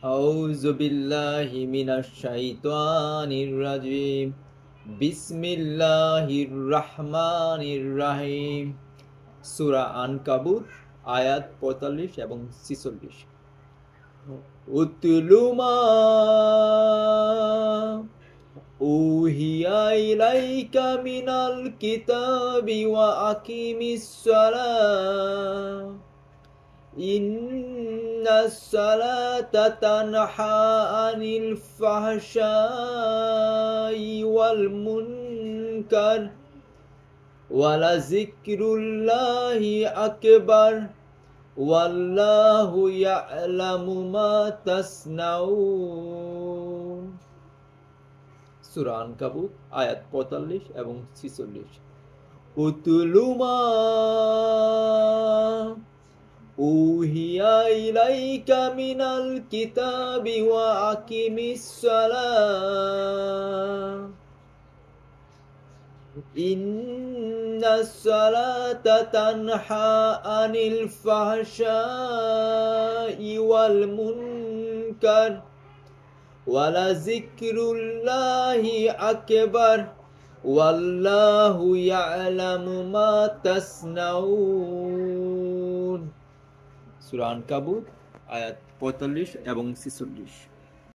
أعوذ بالله من الشيطان الرجيم بسم الله الرحمن الرحيم সুরা আনকাবুত আয়াত পঁয়তাল্লিশ এবং ছিচল্লিশ উতলুমা উহিয়া ইলাইকা মিনাল কিতাবি ওয়া আকিমিস ইন إن الصلاة تنحى عن الفحشاء والمنكر ولذكر الله أكبر والله يعلم ما تصنعون سورة عنكبوت آيات 45 এবং 46 উতলুমা أوهي إليك من الكتاب وأقم الصلاة إن الصلاة تنحى عن الفحشاء والمنكر ولذكر الله أكبر والله يعلم ما تصنعون সুরান কাবুত আয়াত পঁয়তাল্লিশ এবং ছেচল্লিশ